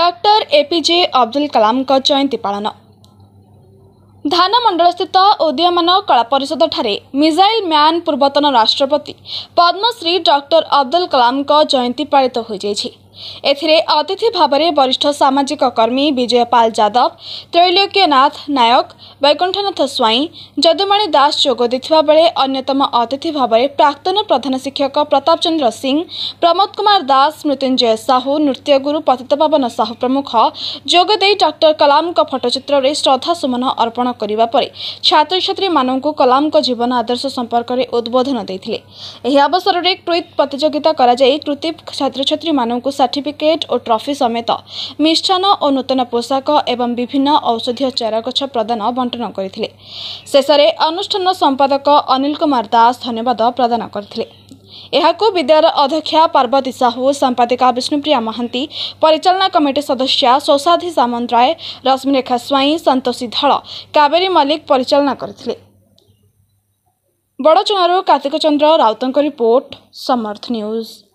doctor APJ Abdul କଲାମଙ୍କ ଜୟନ୍ତୀ ପାଳନ ଧାନମଣ୍ଡଳସ୍ଥିତ ଉଦୀୟମାନ କଳା ପରିଷଦଠାରେ ମିଜାଇଲ୍ ମ୍ୟାନ୍ ପୂର୍ବତନ ରାଷ୍ଟ୍ରପତି ପଦ୍ମଶ୍ରୀ ଡକ୍ଟର ଅବଦୁଲ କଲାମଙ୍କ ଜୟନ୍ତୀ ପାଳିତ ହୋଇଯାଇଛି ଏଥିରେ ଅତିଥି ଭାବରେ ବରିଷ୍ଠ ସାମାଜିକ କର୍ମୀ ବିଜୟପାଲ ଯାଦବ ତ୍ରୈଲୋକ୍ୟନାଥ ନାୟକ ବୈକୁଣ୍ଠନାଥ ସ୍ୱାଇଁ ଯଦୁମଣି ଦାସ ଯୋଗ ଦେଇଥିବା ବେଳେ ଅନ୍ୟତମ ଅତିଥି ଭାବରେ ପ୍ରାକ୍ତନ ପ୍ରଧାନ ଶିକ୍ଷକ ପ୍ରତାପ ଚନ୍ଦ୍ର ସିଂ ପ୍ରମୋଦ କୁମାର ଦାସ ମୃତ୍ୟୁଞ୍ଜୟ ସାହୁ ନୃତ୍ୟଗୁରୁ ପତିତପାବନ ସାହୁ ପ୍ରମୁଖ ଯୋଗ ଦେଇ ଡକ୍ଟର କଲାମଙ୍କ ଫଟୋଚିତ୍ରରେ ଶ୍ରଦ୍ଧାସୁମନ ଅର୍ପଣ କରିବା ପରେ ଛାତ୍ରଛାତ୍ରୀମାନଙ୍କୁ କଲାମଙ୍କ ଜୀବନ ଆଦର୍ଶ ସମ୍ପର୍କରେ ଉଦ୍ବୋଧନ ଦେଇଥିଲେ ଏହି ଅବସରରେ କୃତ୍ ପ୍ରତିଯୋଗିତା କରାଯାଇ କୃତି ଛାତ୍ରଛାତ୍ରୀମାନଙ୍କୁ ସାର୍ଟିଫିକେଟ୍ ଓ ଟ୍ରଫି ସମେତ ମିଷ୍ଠାନ ଓ ନୂତନ ପୋଷାକ ଏବଂ ବିଭିନ୍ନ ଔଷଧୀୟ ଚେରାଗଛ ପ୍ରଦାନ ବଣ୍ଟନ କରିଥିଲେ ଶେଷରେ ଅନୁଷ୍ଠାନର ସମ୍ପାଦକ ଅନିଲ କୁମାର ଦାସ ଧନ୍ୟବାଦ ପ୍ରଦାନ କରିଥିଲେ ଏହାକୁ ବିଦ୍ୟାଳୟର ଅଧ୍ୟକ୍ଷା ପାର୍ବତୀ ସାହୁ ସମ୍ପାଦିକା ବିଷ୍ଣୁପ୍ରିୟା ମହାନ୍ତି ପରିଚାଳନା କମିଟି ସଦସ୍ୟା ସୌସାଧି ସାମନ୍ତରାୟ ରଶ୍ମିରେଖା ସ୍ୱାଇଁ ସନ୍ତୋଷୀ ଧଳ କାବେରୀ ମଲ୍ଲିକ ପରିଚାଳନା କରିଥିଲେ ବଡ଼ଚଣାରୁ କାର୍ତ୍ତିକ ଚନ୍ଦ୍ର ରାଉତଙ୍କ ରିପୋର୍ଟ ସମର୍ଥ